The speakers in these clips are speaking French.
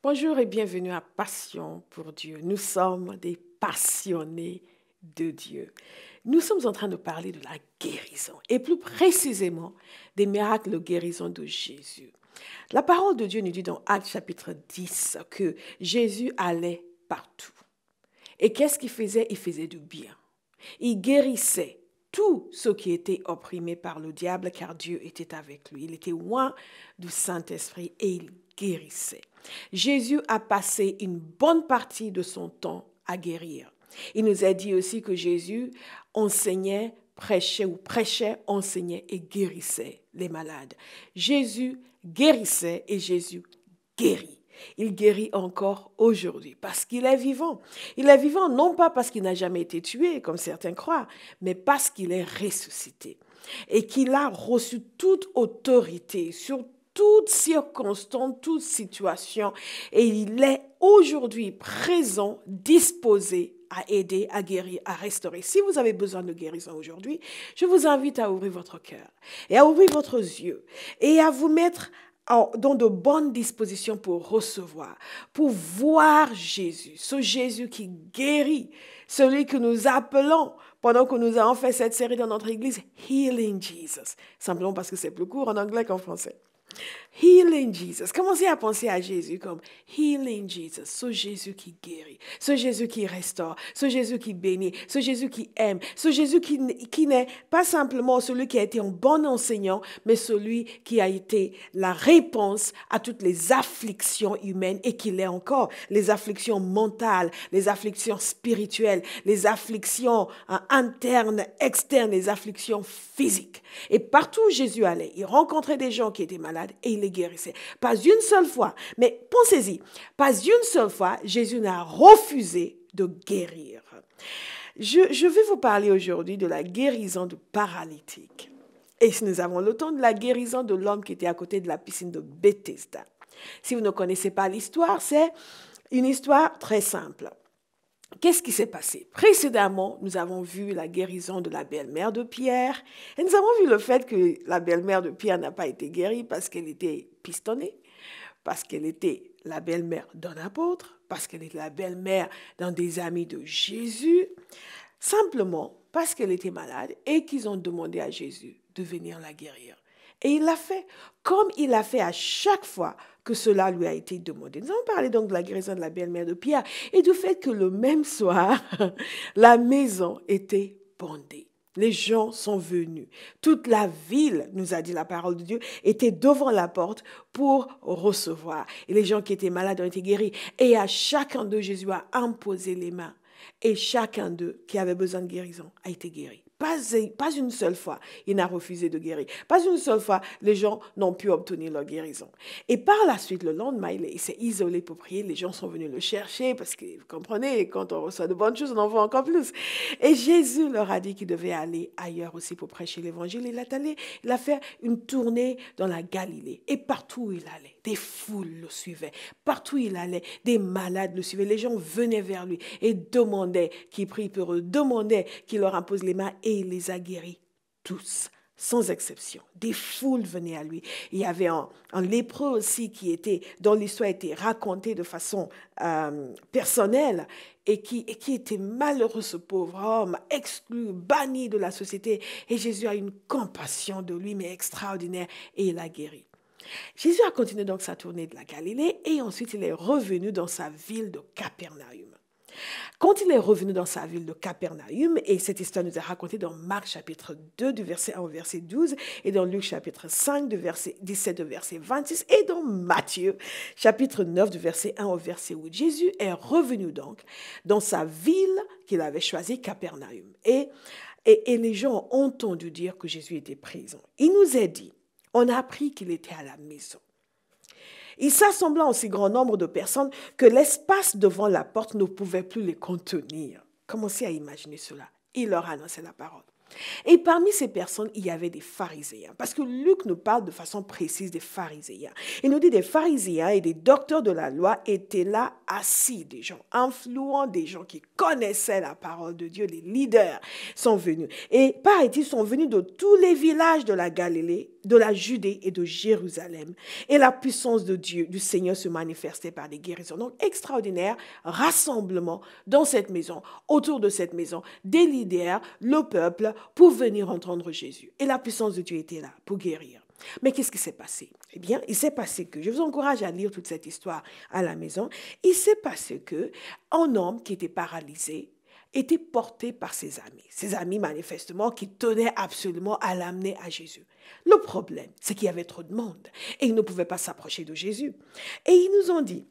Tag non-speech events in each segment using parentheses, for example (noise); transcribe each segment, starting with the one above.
Bonjour et bienvenue à Passion pour Dieu. Nous sommes des passionnés de Dieu. Nous sommes en train de parler de la guérison et plus précisément des miracles de guérison de Jésus. La parole de Dieu nous dit dans Actes chapitre 10 que Jésus allait partout. Et qu'est-ce qu'il faisait Il faisait du bien. Il guérissait tout ce qui était opprimé par le diable car Dieu était avec lui. Il était loin du Saint-Esprit et il guérissait. Jésus a passé une bonne partie de son temps à guérir. Il nous a dit aussi que Jésus enseignait, prêchait ou prêchait, enseignait et guérissait les malades. Jésus guérissait et Jésus guérit. Il guérit encore aujourd'hui parce qu'il est vivant. Il est vivant non pas parce qu'il n'a jamais été tué, comme certains croient, mais parce qu'il est ressuscité et qu'il a reçu toute autorité sur toute circonstance, toute situation. Et il est aujourd'hui présent, disposé à aider, à guérir, à restaurer. Si vous avez besoin de guérison aujourd'hui, je vous invite à ouvrir votre cœur et à ouvrir votre yeux et à vous mettre dans de bonnes dispositions pour recevoir, pour voir Jésus, ce Jésus qui guérit, celui que nous appelons pendant que nous avons fait cette série dans notre église, Healing Jesus. Simplement parce que c'est plus court en anglais qu'en français. Healing Jesus. Commencez à penser à Jésus comme Healing Jesus. Ce Jésus qui guérit, ce Jésus qui restaure, ce Jésus qui bénit, ce Jésus qui aime, ce Jésus qui, qui n'est pas simplement celui qui a été un bon enseignant, mais celui qui a été la réponse à toutes les afflictions humaines et qu'il est encore. Les afflictions mentales, les afflictions spirituelles, les afflictions hein, internes, externes, les afflictions physiques. Et partout où Jésus allait, il rencontrait des gens qui étaient malades et il les guérissait. Pas une seule fois, mais pensez-y, pas une seule fois, Jésus n'a refusé de guérir. Je, je vais vous parler aujourd'hui de la guérison du paralytique. Et si nous avons le temps de la guérison de l'homme qui était à côté de la piscine de Bethesda. Si vous ne connaissez pas l'histoire, c'est une histoire très simple. Qu'est-ce qui s'est passé Précédemment, nous avons vu la guérison de la belle-mère de Pierre et nous avons vu le fait que la belle-mère de Pierre n'a pas été guérie parce qu'elle était pistonnée, parce qu'elle était la belle-mère d'un apôtre, parce qu'elle était la belle-mère d'un des amis de Jésus, simplement parce qu'elle était malade et qu'ils ont demandé à Jésus de venir la guérir. Et il l'a fait, comme il l'a fait à chaque fois que cela lui a été demandé. Nous avons parlé donc de la guérison de la belle-mère de Pierre et du fait que le même soir, (laughs) la maison était bondée. Les gens sont venus. Toute la ville, nous a dit la parole de Dieu, était devant la porte pour recevoir. Et les gens qui étaient malades ont été guéris. Et à chacun d'eux, Jésus a imposé les mains. Et chacun d'eux qui avait besoin de guérison a été guéri. Pas, une seule fois, il n'a refusé de guérir. Pas une seule fois, les gens n'ont pu obtenir leur guérison. Et par la suite, le lendemain, il s'est isolé pour prier. Les gens sont venus le chercher parce que, vous comprenez, quand on reçoit de bonnes choses, on en veut encore plus. Et Jésus leur a dit qu'il devait aller ailleurs aussi pour prêcher l'évangile. Il est allé, il a fait une tournée dans la Galilée. Et partout où il allait, des foules le suivaient. Partout où il allait, des malades le suivaient. Les gens venaient vers lui et demandaient qu'il prie pour eux, demandaient qu'il leur impose les mains et il les a guéris tous, sans exception. Des foules venaient à lui. Il y avait un, lépreux aussi qui était, dont l'histoire était racontée de façon euh, personnelle et qui, était malheureux, ce pauvre homme, exclu, banni de la société. Et Jésus a une compassion de lui, mais extraordinaire, et il a guéri. Jésus a continué donc sa tournée de la Galilée et ensuite il est revenu dans sa ville de Capernaum. Quand il est revenu dans sa ville de Capernaum, et cette histoire nous est racontée dans Marc chapitre 2 du verset 1 au verset 12, et dans Luc chapitre 5 du verset 17 au verset 26, et dans Matthieu chapitre 9 du verset 1 au verset 8, Jésus est revenu donc dans sa ville qu'il avait choisie, Capernaum. Et, et, les gens ont entendu dire que Jésus était présent. Il nous est dit, on a appris qu'il était à la maison. Il s'assembla en si grand nombre de personnes que l'espace devant la porte ne pouvait plus les contenir. Commencez à imaginer cela. Il leur annonçait la parole. Et parmi ces personnes, il y avait des pharisiens. Parce que Luc nous parle de façon précise des pharisiens. Il nous dit des pharisiens et des docteurs de la loi étaient là assis, des gens influents, des gens qui connaissaient la parole de Dieu, les leaders sont venus. Et paraît ils sont venus de tous les villages de la Galilée de la Judée et de Jérusalem. Et la puissance de Dieu, du Seigneur, se manifestait par des guérisons. Donc, extraordinaire rassemblement dans cette maison, autour de cette maison, des leaders, le peuple, pour venir entendre Jésus. Et la puissance de Dieu était là pour guérir. Mais qu'est-ce qui s'est passé Eh bien, il s'est passé que, je vous encourage à lire toute cette histoire à la maison, il s'est passé que un homme qui était paralysé était porté par ses amis. Ses amis, manifestement, qui tenaient absolument à l'amener à Jésus. Le problème, c'est qu'il y avait trop de monde et ils ne pouvaient pas s'approcher de Jésus. Et ils nous ont dit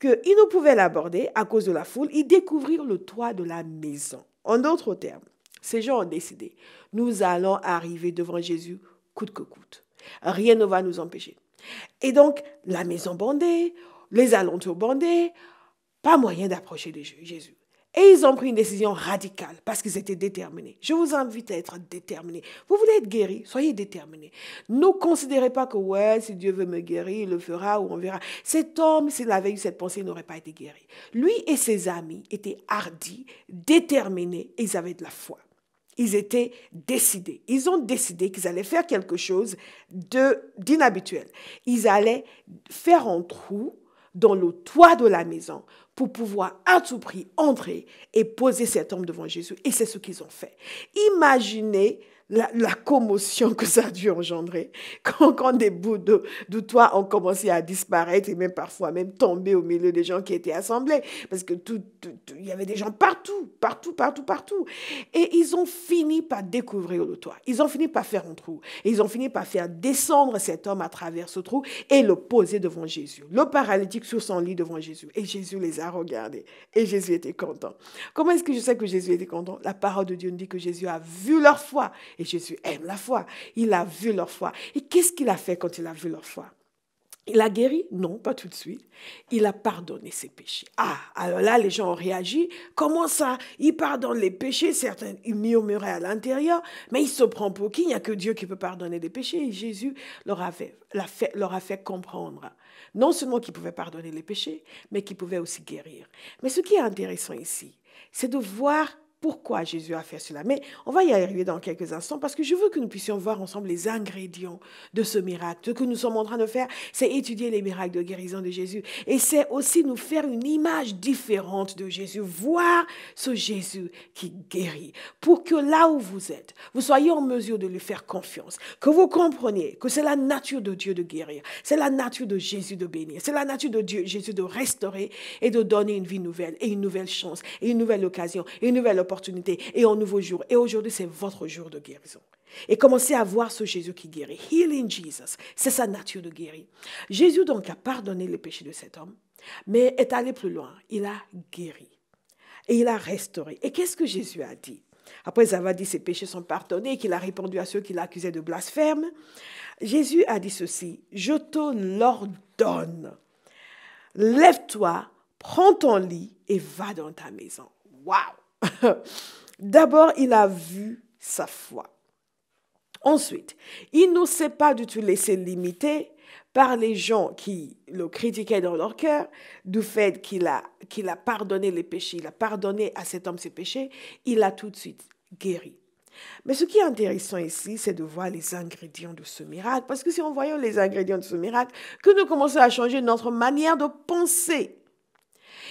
qu'ils ne pouvaient l'aborder à cause de la foule et découvrir le toit de la maison. En d'autres termes, ces gens ont décidé, nous allons arriver devant Jésus coûte que coûte. Rien ne va nous empêcher. Et donc, la maison bandée, les alentours bandés, pas moyen d'approcher de Jésus. Et ils ont pris une décision radicale parce qu'ils étaient déterminés. Je vous invite à être déterminés. Vous voulez être guéri, soyez déterminés. Ne considérez pas que, ouais, si Dieu veut me guérir, il le fera ou on verra. Cet homme, s'il avait eu cette pensée, il n'aurait pas été guéri. Lui et ses amis étaient hardis, déterminés et ils avaient de la foi. Ils étaient décidés. Ils ont décidé qu'ils allaient faire quelque chose d'inhabituel. Ils allaient faire un trou dans le toit de la maison pour pouvoir à tout prix entrer et poser cet homme devant Jésus. Et c'est ce qu'ils ont fait. Imaginez la, commotion que ça a dû engendrer. (laughs) Quand, des bouts de, de, toit ont commencé à disparaître et même parfois même tomber au milieu des gens qui étaient assemblés, parce que tout, il y avait des gens partout, partout, partout, partout. Et ils ont fini par découvrir le toit. Ils ont fini par faire un trou. Et ils ont fini par faire descendre cet homme à travers ce trou et le poser devant Jésus. Le paralytique sur son lit devant Jésus. Et Jésus les a regardés. Et Jésus était content. Comment est-ce que je sais que Jésus était content La parole de Dieu nous dit que Jésus a vu leur foi. Et Jésus aime la foi. Il a vu leur foi. Et qu'est-ce qu'il a fait quand il a vu leur foi il a guéri Non, pas tout de suite. Il a pardonné ses péchés. Ah, alors là, les gens ont réagi. Comment ça Il pardonne les péchés. Certains ils murmuraient à l'intérieur, mais il se prend pour qui Il n'y a que Dieu qui peut pardonner les péchés. Et Jésus leur, a fait, leur a fait comprendre non seulement qu'il pouvait pardonner les péchés, mais qu'il pouvait aussi guérir. Mais ce qui est intéressant ici, c'est de voir pourquoi Jésus a fait cela. Mais on va y arriver dans quelques instants parce que je veux que nous puissions voir ensemble les ingrédients de ce miracle. Ce que nous sommes en train de faire, c'est étudier les miracles de guérison de Jésus et c'est aussi nous faire une image différente de Jésus, voir ce Jésus qui guérit pour que là où vous êtes, vous soyez en mesure de lui faire confiance, que vous compreniez que c'est la nature de Dieu de guérir, c'est la nature de Jésus de bénir, c'est la nature de Dieu, Jésus de restaurer et de donner une vie nouvelle et une nouvelle chance et une nouvelle occasion et une nouvelle opportunité opportunité et un nouveau jour. Et aujourd'hui, c'est votre jour de guérison. Et commencez à voir ce Jésus qui guérit. Healing Jesus, c'est sa nature de guérir. Jésus donc a pardonné les péchés de cet homme, mais est allé plus loin. Il a guéri et il a restauré. Et qu'est-ce que Jésus a dit Après avoir dit ses péchés sont pardonnés, qu'il a répondu à ceux qui l'accusaient de blasphème, Jésus a dit ceci, je te l'ordonne. Lève-toi, prends ton lit et va dans ta maison. Waouh (laughs) D'abord, il a vu sa foi. Ensuite, il ne s'est pas du tout laissé limiter par les gens qui le critiquaient dans leur cœur, du fait qu'il a, qu'il a pardonné les péchés, il a pardonné à cet homme ses péchés, il a tout de suite guéri. Mais ce qui est intéressant ici, c'est de voir les ingrédients de ce miracle, parce que si on voyait les ingrédients de ce miracle que nous commençons à changer notre manière de penser.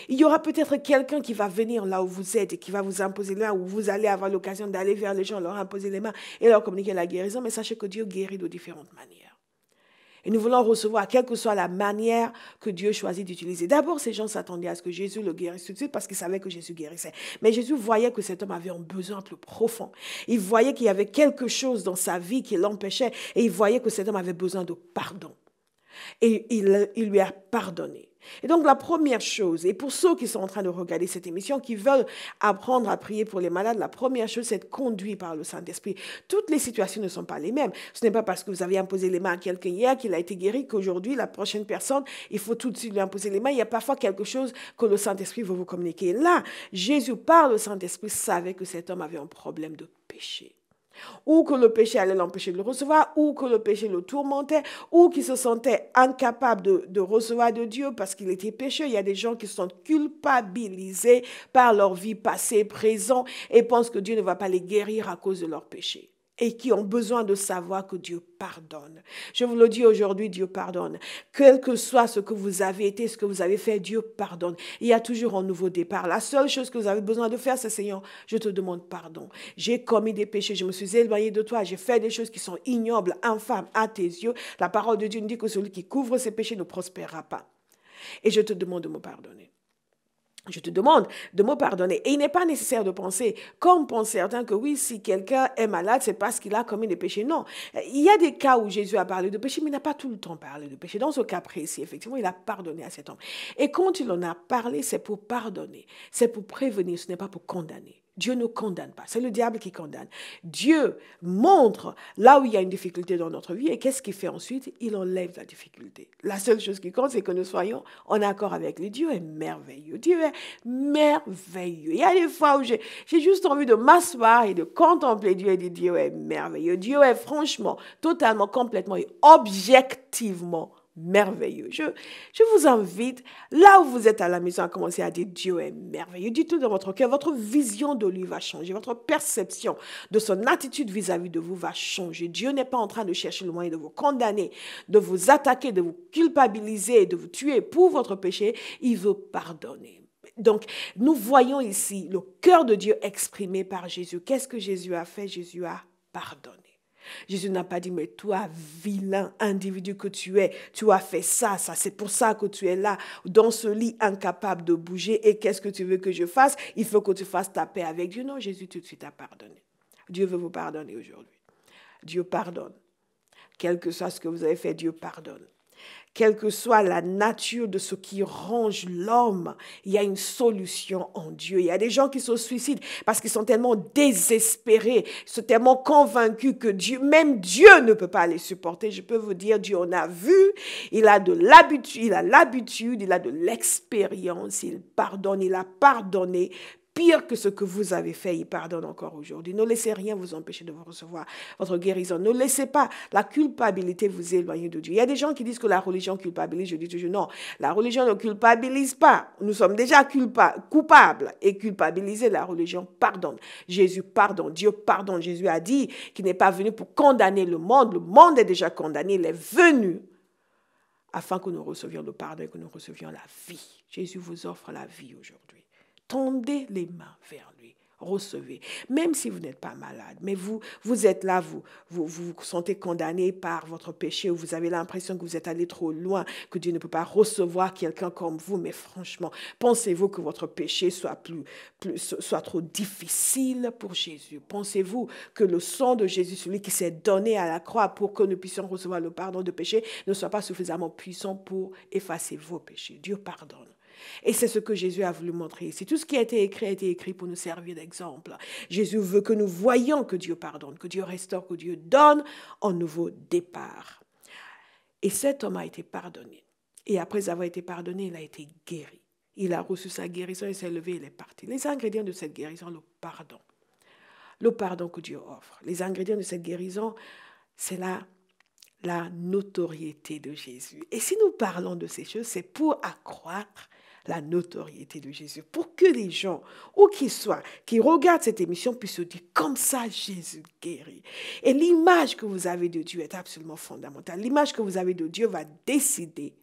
Il y aura peut-être quelqu'un qui va venir là où vous êtes et qui va vous imposer les mains, où vous allez avoir l'occasion d'aller vers les gens, leur imposer les mains et leur communiquer la guérison. Mais sachez que Dieu guérit de différentes manières. Et nous voulons recevoir, quelle que soit la manière que Dieu choisit d'utiliser. D'abord, ces gens s'attendaient à ce que Jésus le guérisse tout de suite parce qu'ils savaient que Jésus guérissait. Mais Jésus voyait que cet homme avait un besoin plus profond. Il voyait qu'il y avait quelque chose dans sa vie qui l'empêchait et il voyait que cet homme avait besoin de pardon. Et il, lui a pardonné. Et donc la première chose, et pour ceux qui sont en train de regarder cette émission, qui veulent apprendre à prier pour les malades, la première chose, c'est de conduit par le Saint-Esprit. Toutes les situations ne sont pas les mêmes. Ce n'est pas parce que vous avez imposé les mains à quelqu'un hier qu'il a été guéri qu'aujourd'hui, la prochaine personne, il faut tout de suite lui imposer les mains. Il y a parfois quelque chose que le Saint-Esprit veut vous communiquer. là, Jésus, par le Saint-Esprit, savait que cet homme avait un problème de péché ou que le péché allait l'empêcher de le recevoir, ou que le péché le tourmentait, ou qu'il se sentait incapable de, recevoir de Dieu parce qu'il était pécheur. Il y a des gens qui se sont culpabilisés par leur vie passée, présente, et pensent que Dieu ne va pas les guérir à cause de leur péché et qui ont besoin de savoir que Dieu pardonne. Je vous le dis aujourd'hui, Dieu pardonne. Quel que soit ce que vous avez été, ce que vous avez fait, Dieu pardonne. Il y a toujours un nouveau départ. La seule chose que vous avez besoin de faire, c'est Seigneur, je te demande pardon. J'ai commis des péchés, je me suis éloigné de toi, j'ai fait des choses qui sont ignobles, infâmes à tes yeux. La parole de Dieu nous dit que celui qui couvre ses péchés ne prospérera pas. Et je te demande de me pardonner. Je te demande de me pardonner. Et il n'est pas nécessaire de penser, comme pensent certains, que oui, si quelqu'un est malade, c'est parce qu'il a commis des péchés. Non. Euh, il y a des cas où Jésus a parlé de péché, mais il n'a pas tout le temps parlé de péché. Dans ce cas précis, effectivement, il a pardonné à cet homme. Et quand il en a parlé, c'est pour pardonner, c'est pour prévenir, ce n'est pas pour condamner. Dieu ne condamne pas, c'est le diable qui condamne. Dieu montre là où il y a une difficulté dans notre vie et qu'est-ce qu'il fait ensuite Il enlève la difficulté. La seule chose qui compte, c'est que nous soyons en accord avec lui. Dieu est merveilleux. Dieu est merveilleux. Il y a des fois où j'ai juste envie de m'asseoir et de contempler Dieu et de dire Dieu est merveilleux. Dieu est franchement, totalement, complètement et objectivement merveilleux. Je, je vous invite, là où vous êtes à la maison, à commencer à dire Dieu est merveilleux. dites tout dans votre cœur. Votre vision de lui va changer. Votre perception de son attitude vis-à-vis -vis de vous va changer. Dieu n'est pas en train de chercher le moyen de vous condamner, de vous attaquer, de vous culpabiliser, de vous tuer pour votre péché. Il veut pardonner. Donc, nous voyons ici le cœur de Dieu exprimé par Jésus. Qu'est-ce que Jésus a fait Jésus a pardonné. Jésus n'a pas dit, mais toi, vilain individu que tu es, tu as fait ça, ça, c'est pour ça que tu es là, dans ce lit incapable de bouger, et qu'est-ce que tu veux que je fasse Il faut que tu fasses ta paix avec Dieu. Non, Jésus tout de suite a pardonné. Dieu veut vous pardonner aujourd'hui. Dieu pardonne. Quel que soit ce que vous avez fait, Dieu pardonne. Quelle que soit la nature de ce qui range l'homme, il y a une solution en Dieu. Il y a des gens qui se suicident parce qu'ils sont tellement désespérés, sont tellement convaincus que Dieu, même Dieu ne peut pas les supporter. Je peux vous dire, Dieu, en a vu, il a de l'habitude, il a l'habitude, il a de l'expérience, il pardonne, il a pardonné que ce que vous avez fait, il pardonne encore aujourd'hui. Ne laissez rien vous empêcher de vous recevoir votre guérison. Ne laissez pas la culpabilité vous éloigner de Dieu. Il y a des gens qui disent que la religion culpabilise. Je dis toujours non. La religion ne culpabilise pas. Nous sommes déjà coupables et culpabilisés. La religion pardonne. Jésus pardonne. Dieu pardonne. Jésus a dit qu'il n'est pas venu pour condamner le monde. Le monde est déjà condamné. Il est venu afin que nous recevions le pardon et que nous recevions la vie. Jésus vous offre la vie aujourd'hui. Tendez les mains vers lui. Recevez. Même si vous n'êtes pas malade, mais vous, vous êtes là, vous, vous vous, sentez condamné par votre péché, ou vous avez l'impression que vous êtes allé trop loin, que Dieu ne peut pas recevoir quelqu'un comme vous. Mais franchement, pensez-vous que votre péché soit, plus, plus, soit trop difficile pour Jésus? Pensez-vous que le sang de Jésus, celui qui s'est donné à la croix pour que nous puissions recevoir le pardon de péché, ne soit pas suffisamment puissant pour effacer vos péchés? Dieu pardonne. Et c'est ce que Jésus a voulu montrer ici. Tout ce qui a été écrit a été écrit pour nous servir d'exemple. Jésus veut que nous voyions que Dieu pardonne, que Dieu restaure, que Dieu donne un nouveau départ. Et cet homme a été pardonné. Et après avoir été pardonné, il a été guéri. Il a reçu sa guérison, il s'est levé, il est parti. Les ingrédients de cette guérison, le pardon. Le pardon que Dieu offre. Les ingrédients de cette guérison, c'est la, la notoriété de Jésus. Et si nous parlons de ces choses, c'est pour accroître la notoriété de Jésus, pour que les gens, où qu'ils soient, qui regardent cette émission, puissent se dire, comme ça, Jésus guérit. Et l'image que vous avez de Dieu est absolument fondamentale. L'image que vous avez de Dieu va décider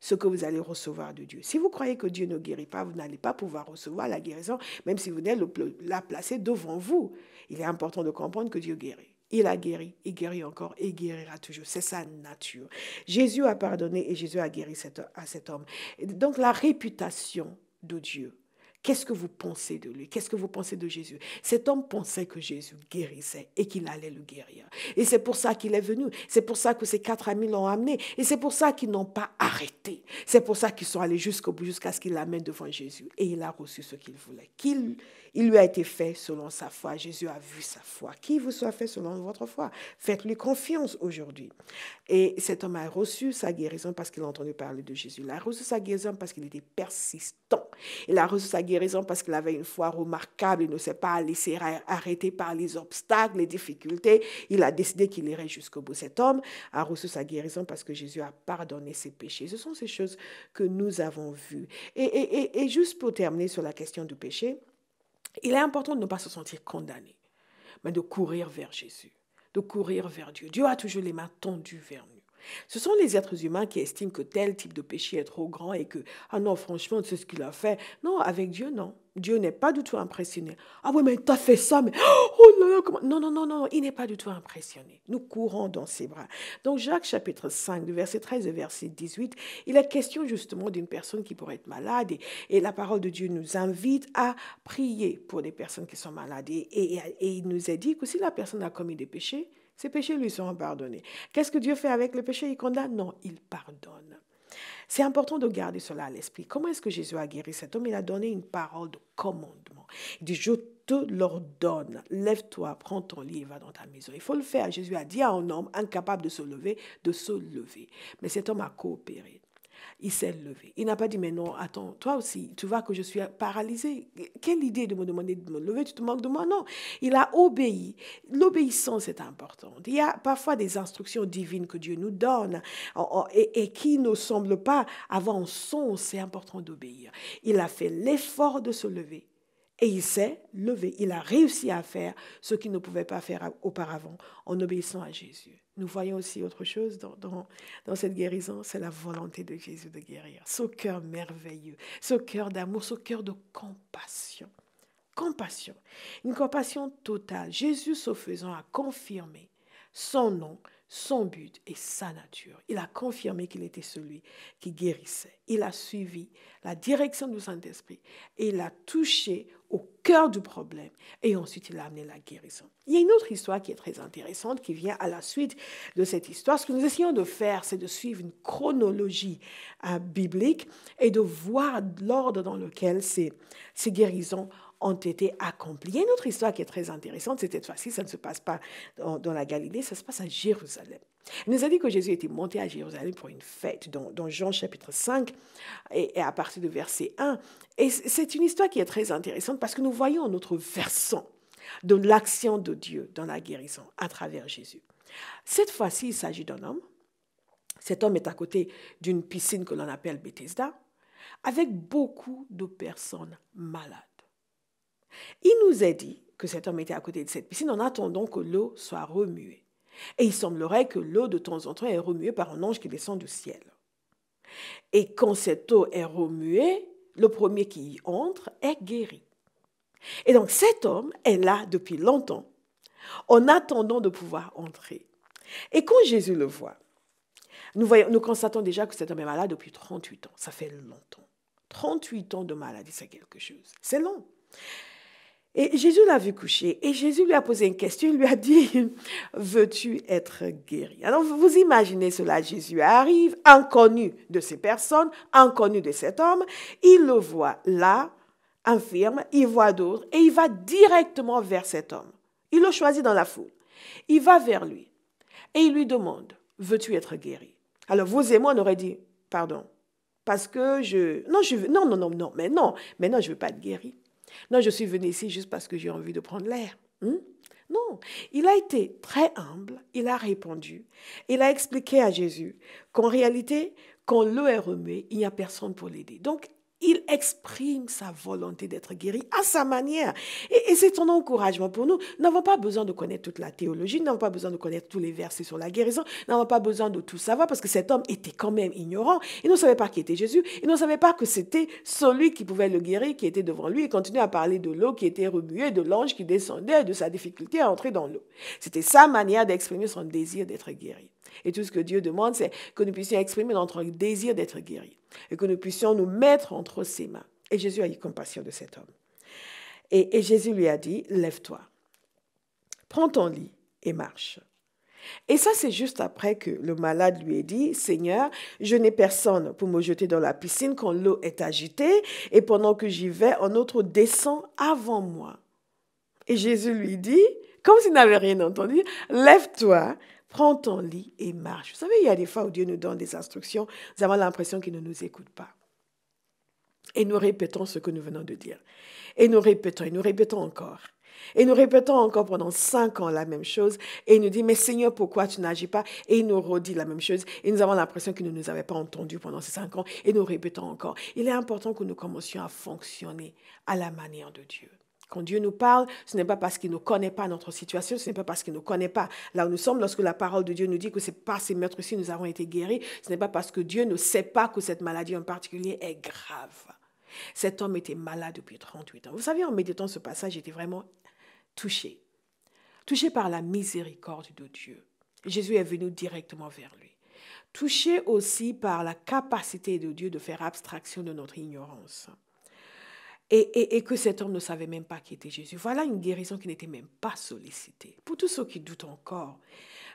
ce que vous allez recevoir de Dieu. Si vous croyez que Dieu ne guérit pas, vous n'allez pas pouvoir recevoir la guérison, même si vous venez la placer devant vous. Il est important de comprendre que Dieu guérit. Il a guéri, il guérit encore et guérira toujours. C'est sa nature. Jésus a pardonné et Jésus a guéri cet, à cet homme. donc la réputation de Dieu Qu'est-ce que vous pensez de lui Qu'est-ce que vous pensez de Jésus Cet homme pensait que Jésus guérissait et qu'il allait le guérir. Et c'est pour ça qu'il est venu. C'est pour ça que ses quatre amis l'ont amené. Et c'est pour ça qu'ils n'ont pas arrêté. C'est pour ça qu'ils sont allés jusqu'au bout, jusqu'à ce qu'il l'amène devant Jésus. Et il a reçu ce qu'il voulait. Qu'il, il lui a été fait selon sa foi. Jésus a vu sa foi. Qu'il vous soit fait selon votre foi. Faites-lui confiance aujourd'hui. Et cet homme a reçu sa guérison parce qu'il a entendu parler de Jésus. Il a reçu sa guérison parce qu'il était persistant. Il a reçu sa guérison guérison parce qu'il avait une foi remarquable. Il ne s'est pas laissé arrêter par les obstacles, les difficultés. Il a décidé qu'il irait jusqu'au bout. Cet homme a reçu sa guérison parce que Jésus a pardonné ses péchés. Ce sont ces choses que nous avons vues. Et, et juste pour terminer sur la question du péché, il est important de ne pas se sentir condamné, mais de courir vers Jésus, de courir vers Dieu. Dieu a toujours les mains tendues vers nous. Ce sont les êtres humains qui estiment que tel type de péché est trop grand et que, ah non, franchement, c'est ce qu'il a fait. Non, avec Dieu, non. Dieu n'est pas du tout impressionné. Ah oui, mais t'as fait ça, mais (gasps) oh Non, non, non, non, il n'est pas du tout impressionné. Nous courons dans ses bras. Donc Jacques chapitre 5, verset 13 et verset 18, il est question justement d'une personne qui pourrait être malade et, la parole de Dieu nous invite à prier pour des personnes qui sont malades. Et, il nous a dit que si la personne a commis des péchés, ses péchés lui sont pardonnés. Qu'est-ce que Dieu fait avec les péchés Il condamne Non, il pardonne. C'est important de garder cela à l'esprit. Comment est-ce que Jésus a guéri cet homme Il a donné une parole de commandement. Il dit, je te l'ordonne, lève-toi, prends ton lit et va dans ta maison. Il faut le faire. Jésus a dit à un homme incapable de se lever, de se lever. Mais cet homme a coopéré il s'est levé. Il n'a pas dit, mais non, attends, toi aussi, tu vois que je suis paralysé. Quelle idée de me demander de me lever, tu te manques de moi Non, il a obéi. L'obéissance est importante. Il y a parfois des instructions divines que Dieu nous donne et, et qui ne semblent pas avoir un sens. C'est important d'obéir. Il a fait l'effort de se lever. Et il s'est levé. Il a réussi à faire ce qu'il ne pouvait pas faire auparavant en obéissant à Jésus nous voyons aussi autre chose dans, dans, cette guérison, c'est la volonté de Jésus de guérir. Ce cœur merveilleux, ce cœur d'amour, ce cœur de compassion. Compassion. Une compassion totale. Jésus, ce faisant, a confirmé son nom, son but et sa nature. Il a confirmé qu'il était celui qui guérissait. Il a suivi la direction du Saint-Esprit et il a touché au cœur du problème. Et ensuite, il a amené la guérison. Il y a une autre histoire qui est très intéressante, qui vient à la suite de cette histoire. Ce que nous essayons de faire, c'est de suivre une chronologie hein, biblique et de voir l'ordre dans lequel ces, ces guérisons ont été accomplies. Il y a une autre histoire qui est très intéressante. Cette fois-ci, ça ne se passe pas dans, la Galilée, ça se passe à Jérusalem. Il nous a dit que Jésus était monté à Jérusalem pour une fête, dans, Jean chapitre 5, et, et, à partir du verset 1. Et c'est une histoire qui est très intéressante parce que nous voyons notre versant de l'action de Dieu dans la guérison à travers Jésus. Cette fois-ci, il s'agit d'un homme. Cet homme est à côté d'une piscine que l'on appelle Bethesda, avec beaucoup de personnes malades. Il nous a dit que cet homme était à côté de cette piscine en attendant que l'eau soit remuée. Et il semblerait que l'eau de temps en temps est remuée par un ange qui descend du ciel. Et quand cette eau est remuée, le premier qui y entre est guéri. Et donc cet homme est là depuis longtemps, en attendant de pouvoir entrer. Et quand Jésus le voit, nous, nous constatons déjà que cet homme est malade depuis 38 ans. Ça fait longtemps. 38 ans de maladie, c'est quelque chose. C'est long. Et Jésus l'a vu coucher et Jésus lui a posé une question, il lui a dit, veux-tu être guéri Alors vous imaginez cela, Jésus arrive, inconnu de ces personnes, inconnu de cet homme, il le voit là, infirme, il voit d'autres et il va directement vers cet homme. Il le choisit dans la foule. Il va vers lui et il lui demande, veux-tu être guéri Alors vous et moi, on aurait dit, pardon, parce que je... Non, je Non, non, non, non, mais non, mais non, je ne veux pas être guéri. Non, je suis venu ici juste parce que j'ai envie de prendre l'air. Hmm? Non, il a été très humble, il a répondu, il a expliqué à Jésus qu'en réalité, quand l'eau est remuée, il n'y a personne pour l'aider. Donc, il exprime sa volonté d'être guéri à sa manière. Et, c'est son encouragement pour nous. Nous n'avons pas besoin de connaître toute la théologie, nous n'avons pas besoin de connaître tous les versets sur la guérison, nous n'avons pas besoin de tout savoir parce que cet homme était quand même ignorant. Il ne savait pas qui était Jésus, il ne savait pas que c'était celui qui pouvait le guérir, qui était devant lui. et continuait à parler de l'eau qui était remuée, de l'ange qui descendait, de sa difficulté à entrer dans l'eau. C'était sa manière d'exprimer son désir d'être guéri. Et tout ce que Dieu demande, c'est que nous puissions exprimer notre désir d'être guéris et que nous puissions nous mettre entre ses mains. Et Jésus a eu compassion de cet homme. Et, Jésus lui a dit, lève-toi, prends ton lit et marche. Et ça, c'est juste après que le malade lui ait dit, Seigneur, je n'ai personne pour me jeter dans la piscine quand l'eau est agitée, et pendant que j'y vais, un autre descend avant moi. Et Jésus lui dit, comme s'il n'avait rien entendu, lève-toi, prends ton lit et marche. Vous savez, il y a des fois où Dieu nous donne des instructions, nous avons l'impression qu'il ne nous écoute pas. Et nous répétons ce que nous venons de dire. Et nous répétons, et nous répétons encore. Et nous répétons encore pendant cinq ans la même chose. Et il nous dit, mais Seigneur, pourquoi tu n'agis pas Et il nous redit la même chose. Et nous avons l'impression qu'il ne nous avait pas entendu pendant ces cinq ans. Et nous répétons encore. Il est important que nous commencions à fonctionner à la manière de Dieu. Quand Dieu nous parle, ce n'est pas parce qu'il ne connaît pas notre situation, ce n'est pas parce qu'il ne connaît pas là où nous sommes. Lorsque la parole de Dieu nous dit que c'est par ces meurtres-ci nous avons été guéris, ce n'est pas parce que Dieu ne sait pas que cette maladie en particulier est grave. Cet homme était malade depuis 38 ans. Vous savez, en méditant ce passage, j'étais vraiment touché, touché par la miséricorde de Dieu. Jésus est venu directement vers lui. Touché aussi par la capacité de Dieu de faire abstraction de notre ignorance. Et, que cet homme ne savait même pas qui était Jésus. Voilà une guérison qui n'était même pas sollicitée. Pour tous ceux qui doutent encore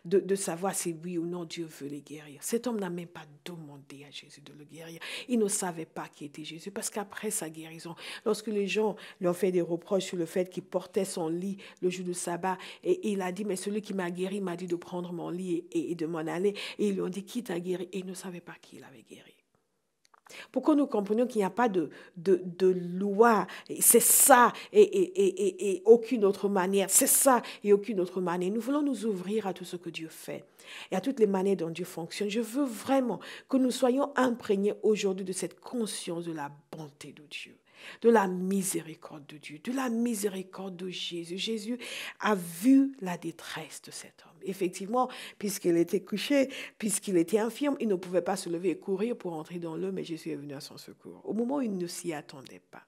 de, savoir si oui ou non Dieu veut les guérir, cet homme n'a même pas demandé à Jésus de le guérir. Il ne savait pas qui était Jésus parce qu'après sa guérison, lorsque les gens lui ont fait des reproches sur le fait qu'il portait son lit le jour du sabbat, et il a dit, mais celui qui m'a guéri m'a dit de prendre mon lit et, de m'en aller, et ils lui ont dit, qui t'a guéri Et il ne savait pas qui l'avait guéri pour que nous comprenions qu'il n'y a pas de, loi. C'est ça et, et, aucune autre manière. C'est ça et aucune autre manière. Nous voulons nous ouvrir à tout ce que Dieu fait et à toutes les manières dont Dieu fonctionne. Je veux vraiment que nous soyons imprégnés aujourd'hui de cette conscience de la bonté de Dieu de la miséricorde de Dieu, de la miséricorde de Jésus. Jésus a vu la détresse de cet homme. Effectivement, puisqu'il était couché, puisqu'il était infirme, il ne pouvait pas se lever et courir pour entrer dans l'eau, mais Jésus est venu à son secours au moment où il ne s'y attendait pas.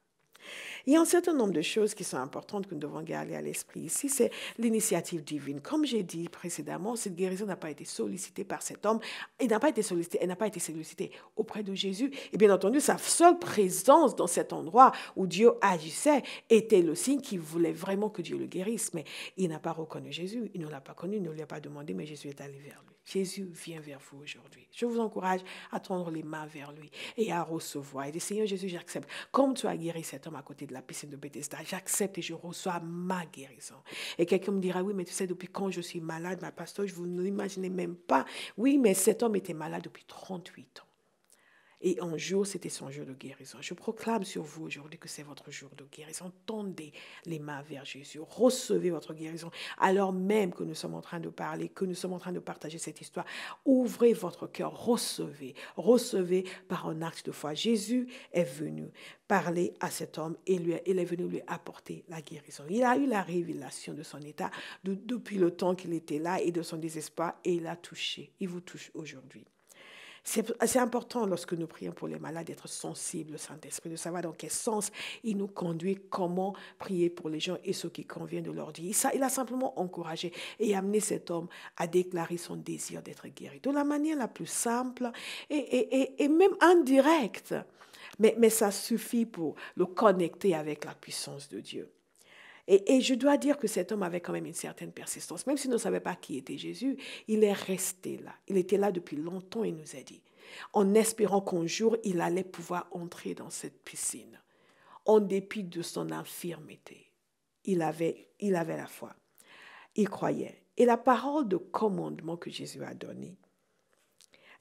Il y a un certain nombre de choses qui sont importantes que nous devons garder à l'esprit ici. C'est l'initiative divine. Comme j'ai dit précédemment, cette guérison n'a pas été sollicitée par cet homme. n'a pas été sollicitée. elle n'a pas été sollicitée auprès de Jésus. Et bien entendu, sa seule présence dans cet endroit où Dieu agissait était le signe qu'il voulait vraiment que Dieu le guérisse. Mais il n'a pas reconnu Jésus. Il ne l'a pas connu, il ne lui a pas demandé, mais Jésus est allé vers lui. Jésus vient vers vous aujourd'hui. Je vous encourage à tendre les mains vers lui et à recevoir. Et le Seigneur Jésus, j'accepte. Comme tu as guéri cet homme à côté de la piscine de Bethesda. J'accepte et je reçois ma guérison. Et quelqu'un me dira, oui, mais tu sais, depuis quand je suis malade, ma pasteur, je vous n'imaginez même pas. Oui, mais cet homme était malade depuis 38 ans. Et un jour, c'était son jour de guérison. Je proclame sur vous aujourd'hui que c'est votre jour de guérison. Tendez les mains vers Jésus. Recevez votre guérison. Alors même que nous sommes en train de parler, que nous sommes en train de partager cette histoire, ouvrez votre cœur. Recevez. Recevez par un acte de foi. Jésus est venu parler à cet homme et lui, il est venu lui apporter la guérison. Il a eu la révélation de son état depuis le temps qu'il était là et de son désespoir et il a touché. Il vous touche aujourd'hui. C'est important lorsque nous prions pour les malades d'être sensibles au Saint-Esprit, de savoir dans quel sens il nous conduit, comment prier pour les gens et ce qui convient de leur dire. Ça, il a simplement encouragé et amené cet homme à déclarer son désir d'être guéri de la manière la plus simple et, même indirecte. mais ça suffit pour le connecter avec la puissance de Dieu. Et, je dois dire que cet homme avait quand même une certaine persistance. Même s'il ne savait pas qui était Jésus, il est resté là. Il était là depuis longtemps, il nous a dit, en espérant qu'un jour, il allait pouvoir entrer dans cette piscine. En dépit de son infirmité, il avait, il avait la foi. Il croyait. Et la parole de commandement que Jésus a donnée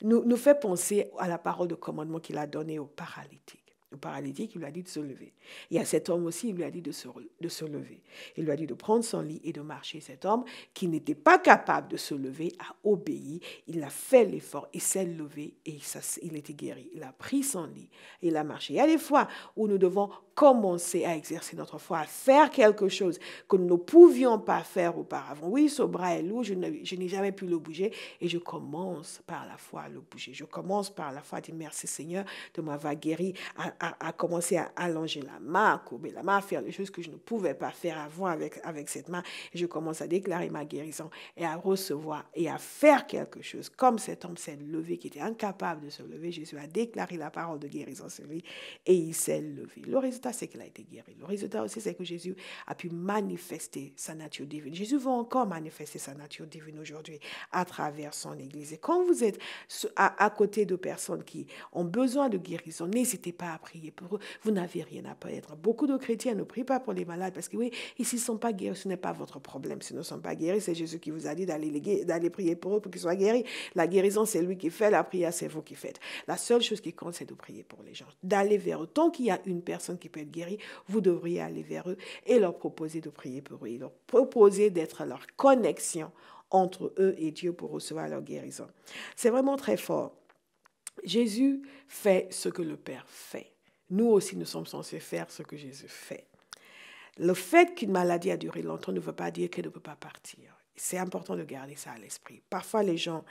nous, nous fait penser à la parole de commandement qu'il a donnée aux paralytiques. Le paralytique, il lui a dit de se lever. Et à cet homme aussi, il lui a dit de se, de se lever. Il lui a dit de prendre son lit et de marcher. Cet homme qui n'était pas capable de se lever a obéi. Il a fait l'effort. et s'est levé et il était guéri. Il a pris son lit et il a marché. Il y a des fois où nous devons commencer à exercer notre foi, à faire quelque chose que nous ne pouvions pas faire auparavant. Oui, ce bras est lourd, je n'ai jamais pu le bouger et je commence par la foi à le bouger. Je commence par la foi à dire merci Seigneur de m'avoir guéri, à, à, commencer à allonger la main, à courber la main, à faire les choses que je ne pouvais pas faire avant avec, avec cette main. je commence à déclarer ma guérison et à recevoir et à faire quelque chose. Comme cet homme s'est levé, qui était incapable de se lever, Jésus a déclaré la parole de guérison sur lui et il s'est levé. Le résultat, c'est qu'il a été guéri. Le résultat aussi, c'est que Jésus a pu manifester sa nature divine. Jésus va encore manifester sa nature divine aujourd'hui à travers son Église. Et quand vous êtes à, côté de personnes qui ont besoin de guérison, n'hésitez pas à prier pour eux. Vous n'avez rien à perdre. Beaucoup de chrétiens ne prient pas pour les malades parce que oui, ils ne sont pas guéris. Ce n'est pas votre problème. S'ils ne sont pas guéris, c'est Jésus qui vous a dit d'aller prier pour eux pour qu'ils soient guéris. La guérison, c'est lui qui fait. La prière, c'est vous qui faites. La seule chose qui compte, c'est de prier pour les gens. D'aller vers eux. Tant qu'il y a une personne qui peut être guérie, vous devriez aller vers eux et leur proposer de prier pour eux. Et leur proposer d'être leur connexion entre eux et Dieu pour recevoir leur guérison. C'est vraiment très fort. Jésus fait ce que le Père fait nous aussi, nous sommes censés faire ce que Jésus fait. Le fait qu'une maladie a duré longtemps ne veut pas dire qu'elle ne peut pas partir. C'est important de garder ça à l'esprit. Parfois, les gens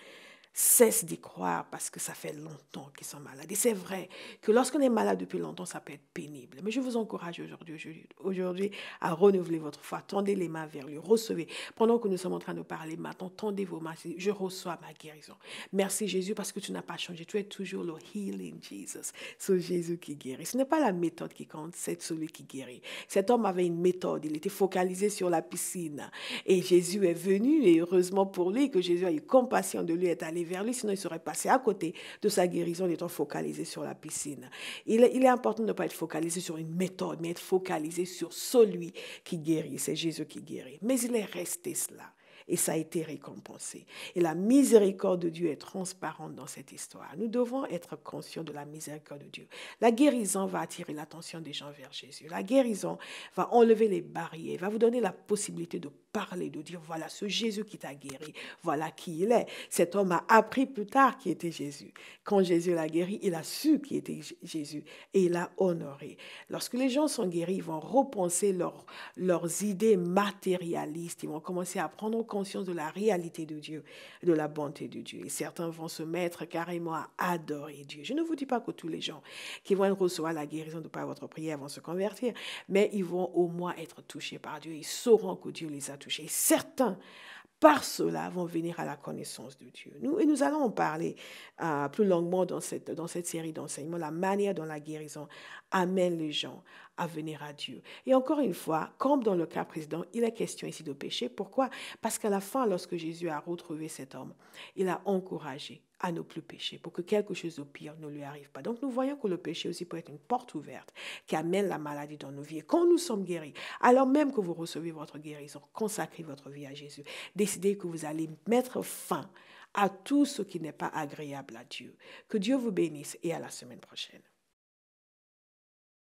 cesse d'y croire parce que ça fait longtemps qu'ils sont malades. Et c'est vrai que lorsqu'on est malade depuis longtemps, ça peut être pénible. Mais je vous encourage aujourd'hui aujourd'hui à renouveler votre foi. Tendez les mains vers lui, recevez. Pendant que nous sommes en train de parler maintenant, tendez vos mains. Je reçois ma guérison. Merci Jésus parce que tu n'as pas changé. Tu es toujours le healing Jesus. C'est Jésus qui guérit. Ce n'est pas la méthode qui compte, c'est celui qui guérit. Cet homme avait une méthode. Il était focalisé sur la piscine. Et Jésus est venu. Et heureusement pour lui que Jésus a eu compassion de lui, est allé vers lui, sinon il serait passé à côté de sa guérison étant focalisé sur la piscine. Il, est, il est important de ne pas être focalisé sur une méthode, mais être focalisé sur celui qui guérit. C'est Jésus qui guérit. Mais il est resté cela et ça a été récompensé. Et la miséricorde de Dieu est transparente dans cette histoire. Nous devons être conscients de la miséricorde de Dieu. La guérison va attirer l'attention des gens vers Jésus. La guérison va enlever les barrières, va vous donner la possibilité de parler, de dire voilà ce Jésus qui t'a guéri, voilà qui il est. Cet homme a appris plus tard qui était Jésus. Quand Jésus l'a guéri, il a su qui était Jésus et il l'a honoré. Lorsque les gens sont guéris, ils vont repenser leurs idées matérialistes, ils vont commencer à prendre conscience de la réalité de Dieu, de la bonté de Dieu. Et certains vont se mettre carrément à adorer Dieu. Je ne vous dis pas que tous les gens qui vont recevoir la guérison de par votre prière vont se convertir, mais ils vont au moins être touchés par Dieu. Ils sauront que Dieu les a toucher. Certains, par cela, vont venir à la connaissance de Dieu. Nous, et nous allons en parler euh, plus longuement dans cette, dans cette série d'enseignements, la manière dont la guérison amène les gens à venir à Dieu. Et encore une fois, comme dans le cas précédent, il est question ici de péché. Pourquoi Parce qu'à la fin, lorsque Jésus a retrouvé cet homme, il a encouragé à nos plus péchés, pour que quelque chose au pire ne lui arrive pas. Donc nous voyons que le péché aussi peut être une porte ouverte qui amène la maladie dans nos vies. Et quand nous sommes guéris, alors même que vous recevez votre guérison, consacrez votre vie à Jésus, décidez que vous allez mettre fin à tout ce qui n'est pas agréable à Dieu. Que Dieu vous bénisse et à la semaine prochaine.